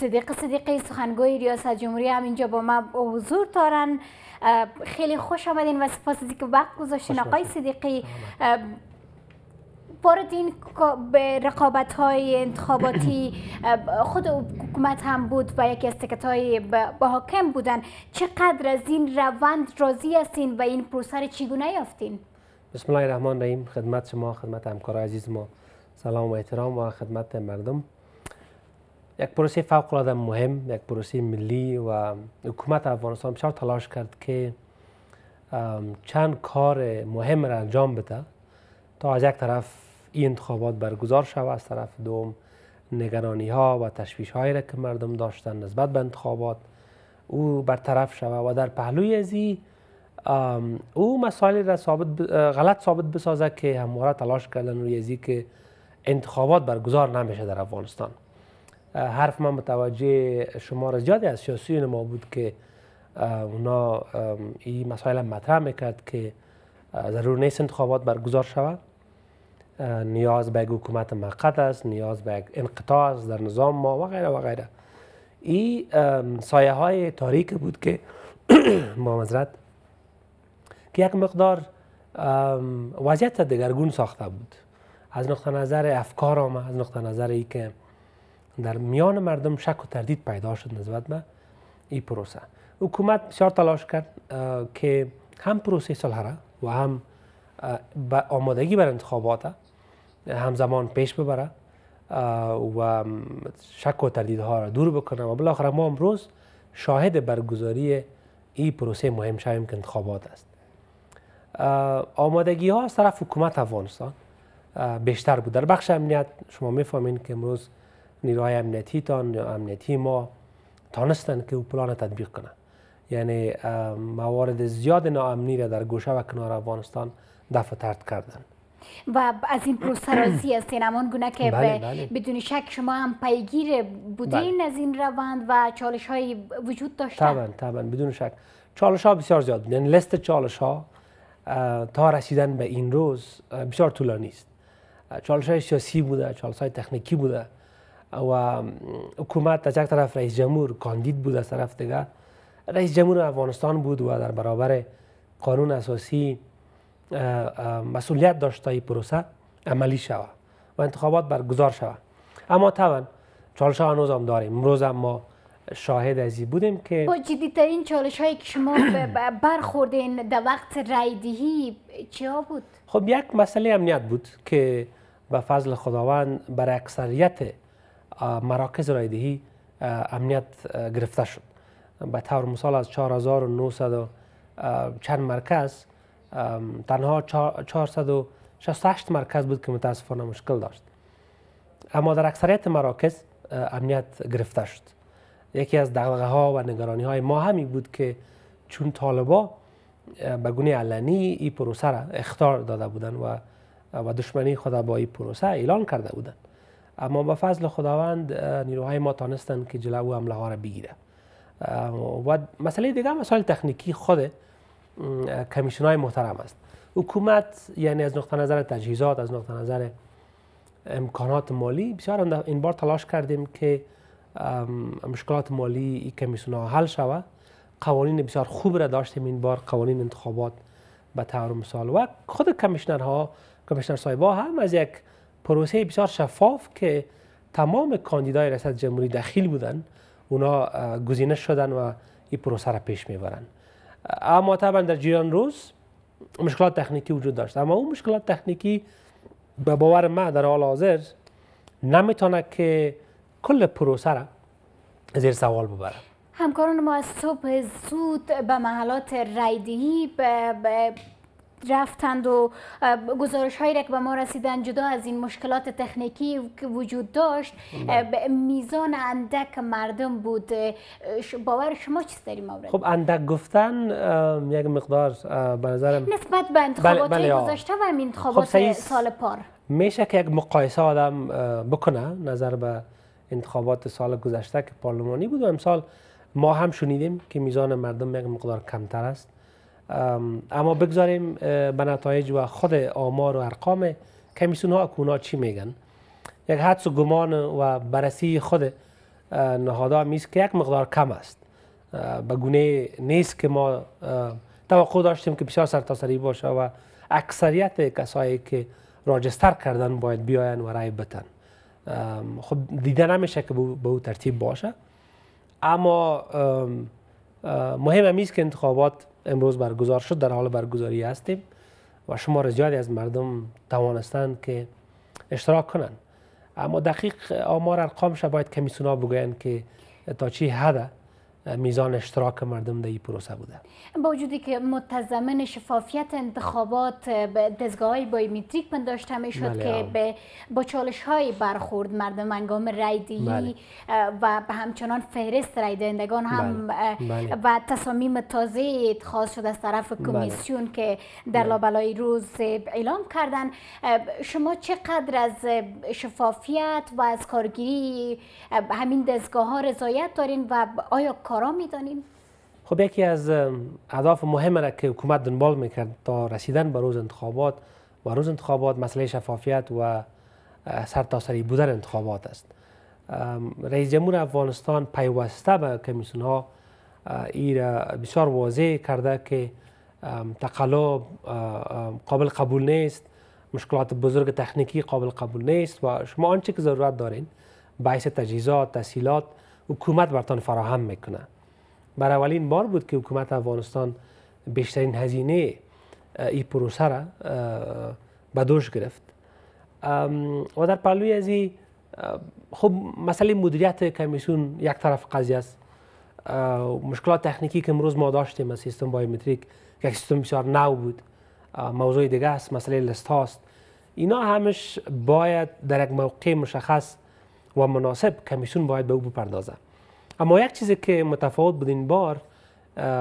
صدیق صدیقی سخنگوی ریاست جمهوری هم اینجا با ما حضور دارن خیلی خوش آمدین و سپاس از که وقت گذاشتین آقای صدیقی وارد این رقابت های انتخاباتی خود حکومت هم بود و یکی از تکت های با حاکم بودن چقدر از این روند راضی هستین و این پروسه چگونه یافتین؟ بسم الله الرحمن الرحیم خدمت شما خدمت همکار عزیز ما سلام و احترام و خدمت مردم یک پروسه فوق العاده مهم یک پروسه ملی و حکومت افغانستان بسیار تلاش کرد که چند کار مهم را انجام بده تا از یک طرف این انتخابات برگزار شود از طرف دوم نگرانی ها و تشویش هایی را که مردم داشتن نسبت به انتخابات او برطرف شود و در پهلوی ازی او مسائل را ثابت غلط ثابت بسازد که همواره تلاش کردن روی ازی که انتخابات برگزار نمیشه در افغانستان حرف ما متوجه شمار زیادی از سیاسیون ما بود که اونا این مسائل مطرح میکرد که ضرور نیست انتخابات برگزار شود نیاز به حکومت موقت است نیاز به انقطاع است در نظام ما و غیره و غیره این سایه های تاریک بود که ما مزرد که یک مقدار وضعیت دگرگون ساخته بود از نقطه نظر افکار آمد از نقطه نظر ای که در میان مردم شک و تردید پیدا شد نسبت به این پروسه حکومت بسیار تلاش کرد که هم پروسه صلح و هم آمادگی بر انتخابات همزمان پیش ببره و شک و تردیدها را دور بکنه و بالاخره ما امروز شاهد برگزاری این پروسه مهم شویم که انتخابات است آمادگی ها از طرف حکومت افغانستان بیشتر بود در بخش امنیت شما میفهمین که امروز نیروهای امنیتی تان امنیتی ما تانستن که او پلان تطبیق کنه یعنی موارد زیاد ناامنی را در گوشه و کنار افغانستان دفع ترد کردن و از این پروسه راضی هستین همان گونه که بله، بله. بدون شک شما هم پیگیر بودین بله. از این روند و چالش های وجود داشتن طبعا طبعا بدون شک چالش ها بسیار زیاد بودن یعنی لست چالش ها تا رسیدن به این روز بسیار طولانی است چالش های سیاسی بوده چالش های تکنیکی بوده و حکومت از یک طرف رئیس جمهور کاندید بود از طرف دیگه رئیس جمهور افغانستان بود و در برابر قانون اساسی مسئولیت داشت تا پروسه عملی شود و انتخابات برگزار شود اما طبعا چالش ها هنوز هم داریم امروز ما شاهد ازی بودیم که با خب، این چالش هایی که شما برخوردین در وقت رایدهی چیا بود؟ خب یک مسئله امنیت بود که به فضل خداوند بر اکثریت مراکز رای امنیت گرفته شد به طور مثال از 4900 چند مرکز تنها 468 مرکز بود که متاسفانه مشکل داشت اما در اکثریت مراکز امنیت گرفته شد یکی از دقدقه ها و نگرانی های ما همی بود که چون طالبا به گونه علنی این پروسه را اختار داده بودن و و دشمنی خود با این پروسه اعلان کرده بودند اما به فضل خداوند نیروهای ما تانستن که جلو حمله ها را بگیره و مسئله دیگه مسئله تکنیکی خود کمیشن های محترم است حکومت یعنی از نقطه نظر تجهیزات از نقطه نظر امکانات مالی بسیار این بار تلاش کردیم که مشکلات مالی این کمیسیون ها حل شود قوانین بسیار خوب را داشتیم این بار قوانین انتخابات به طور سال و خود کمیشنر ها کمیشنر صاحبا هم از یک پروسه بسیار شفاف که تمام کاندیدای ریاست جمهوری دخیل بودن اونا گزینش شدن و این پروسه را پیش میبرن اما طبعا در جریان روز مشکلات تکنیکی وجود داشت اما اون مشکلات تکنیکی به باور ما در حال حاضر نمیتونه که کل پروسه را زیر سوال ببره همکاران ما از صبح زود به محلات رایدهی به رفتند و گزارش هایی که به ما رسیدن جدا از این مشکلات تکنیکی که وجود داشت بله. میزان اندک مردم بود باور شما چیست در این مورد خب اندک گفتن یک مقدار به نظرم نسبت به انتخابات بله، بله، و انتخابات خب، سال پار میشه که یک مقایسه آدم بکنه نظر به انتخابات سال گذشته که پارلمانی بود و امسال ما هم شنیدیم که میزان مردم یک مقدار کمتر است اما بگذاریم به نتایج و خود آمار و ارقام کمیسیون ها کونا چی میگن یک حدس و گمان و بررسی خود نهادها میست که یک مقدار کم است به گونه نیست که ما توقع داشتیم که بسیار سرتاسری باشه و اکثریت کسایی که راجستر کردن باید بیاین و رای بتن خب دیده نمیشه که به او ترتیب باشه اما مهم است که انتخابات امروز برگزار شد در حال برگزاری هستیم و شما زیادی از مردم توانستند که اشتراک کنند اما دقیق آمار ارقامش باید کمیسونا ها بگویند که تا چی حده میزان اشتراک مردم در این پروسه بوده با وجودی که متضمن شفافیت انتخابات دزگاه های بایومتریک پنداشت همه شد بله، که به با چالش های برخورد مردم انگام رایدهی بله. و به همچنان فهرست رای دهندگان هم بله، و تصامیم تازه خاص شده از طرف کمیسیون که در لابلای روز اعلام کردن شما چقدر از شفافیت و از کارگیری همین دزگاه ها رضایت دارین و آیا کار کارا خب یکی از اهداف مهم را که حکومت دنبال میکرد تا رسیدن به روز انتخابات و روز انتخابات مسئله شفافیت و سرتاسری بودن انتخابات است رئیس جمهور افغانستان پیوسته به کمیسیون ها ای بسیار واضح کرده که تقلب قابل قبول نیست مشکلات بزرگ تکنیکی قابل قبول نیست و شما آنچه که ضرورت دارین باعث تجهیزات تسهیلات حکومت برتان فراهم میکنه بر اولین بار بود که حکومت افغانستان بیشترین هزینه ای پروسه را به دوش گرفت و در پلوی از این خب مسئله مدیریت کمیسیون یک طرف قضیه است مشکلات تکنیکی که امروز ما داشتیم از سیستم بایومتریک یک سیستم بسیار نو بود موضوع دیگه است مسئله لست هاست اینا همش باید در یک موقع مشخص و مناسب کمیسون باید به او بپردازه اما یک چیزی که متفاوت بود این بار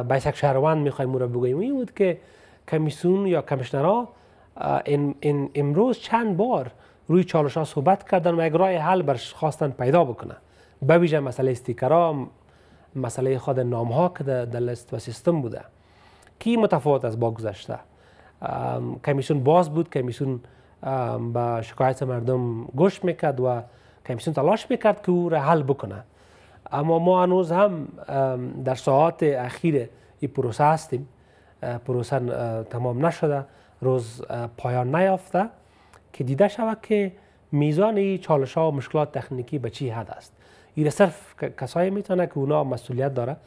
بایسک شهروند میخوایم او را بگوییم این بود که کمیسون یا کمیشنرها این امروز چند بار روی چالش ها صحبت کردن و یک رای حل برش خواستن پیدا بکنن به ویژه مسئله ها مسئله خود نام ها که در لست و سیستم بوده کی متفاوت از با گذشته کمیسیون باز بود کمیسون به شکایت مردم گوش میکرد و کمیسیون تلاش میکرد که او را حل بکنه اما ما هنوز هم در ساعات اخیر این پروسه هستیم پروسه تمام نشده روز پایان نیافته که دیده شود که میزان این چالش ها و مشکلات تکنیکی به چی حد است این صرف کسایی میتونه که اونا مسئولیت داره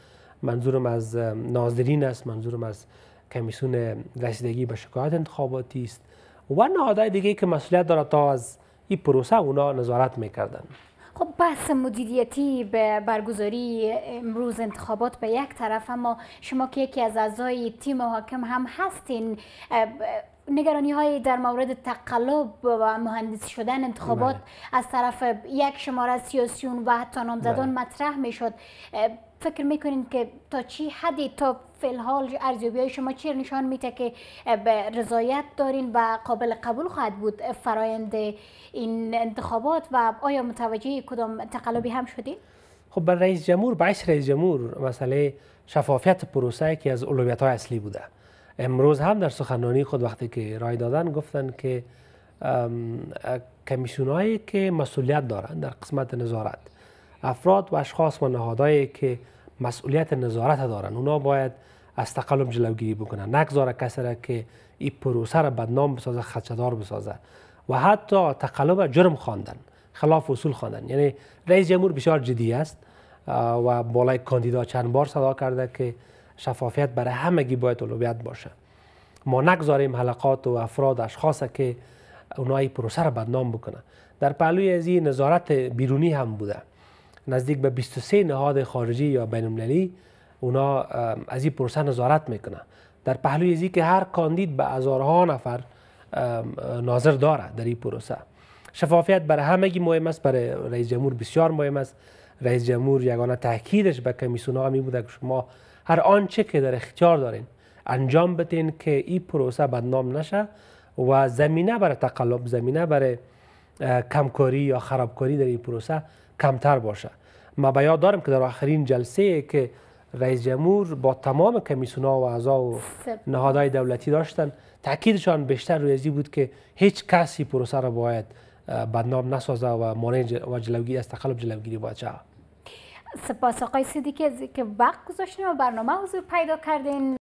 منظورم از ناظرین است منظورم از کمیسیون رسیدگی به شکایت انتخاباتی است و نهادهای دیگه که مسئولیت داره تا از این پروسه اونا نظارت میکردن خب بحث مدیریتی به برگزاری امروز انتخابات به یک طرف اما شما که یکی از اعضای تیم حاکم هم هستین نگرانی های در مورد تقلب و مهندس شدن انتخابات بله. از طرف یک شماره سیاسیون و حتی نامزدان بله. مطرح می شد فکر میکنین که تا چی حدی تا فیلحال ارزیابی های شما چی نشان میده که به رضایت دارین و قابل قبول خواهد بود فرایند این انتخابات و آیا متوجه کدام تقلبی هم شدین؟ خب بر رئیس جمهور بعش رئیس جمهور مسئله شفافیت پروسه که از اولویت های اصلی بوده امروز هم در سخنرانی خود وقتی که رای دادن گفتن که کمیسیونایی که مسئولیت دارند در قسمت نظارت افراد و اشخاص و نهادهایی که مسئولیت نظارت دارن اونا باید از تقلب جلوگیری بکنن نگذاره کسی را که این پروسه را بدنام بسازه خدشدار بسازه و حتی تقلب جرم خواندن خلاف اصول خواندن یعنی رئیس جمهور بسیار جدی است و بالای کاندیدا چند بار صدا کرده که شفافیت برای همگی باید اولویت باشه ما نگذاریم حلقات و افراد اشخاص که اونایی پروسه را بدنام بکنه در پهلوی از این نظارت بیرونی هم بوده نزدیک به 23 نهاد خارجی یا بین المللی اونا از این پروسه نظارت میکنه در پهلوی از که هر کاندید به هزارها نفر ناظر داره در این پروسه شفافیت برای همگی مهم است برای رئیس جمهور بسیار مهم است رئیس جمهور یگانه تاکیدش به کمیسیون ها می بوده که شما هر آنچه که در اختیار دارین انجام بدین که این پروسه بدنام نشه و زمینه برای تقلب زمینه برای کمکاری یا خرابکاری در این پروسه کمتر باشه ما باید یاد دارم که در آخرین جلسه که رئیس جمهور با تمام کمیسونا و اعضا و نهادهای دولتی داشتن تاکیدشان بیشتر روی بود که هیچ کسی پروسه را باید بدنام نسازه و مانع و جلوگیری از تقلب جلوگیری باید سپاس آقای صدیقی از که وقت گذاشتین و برنامه حضور پیدا کردین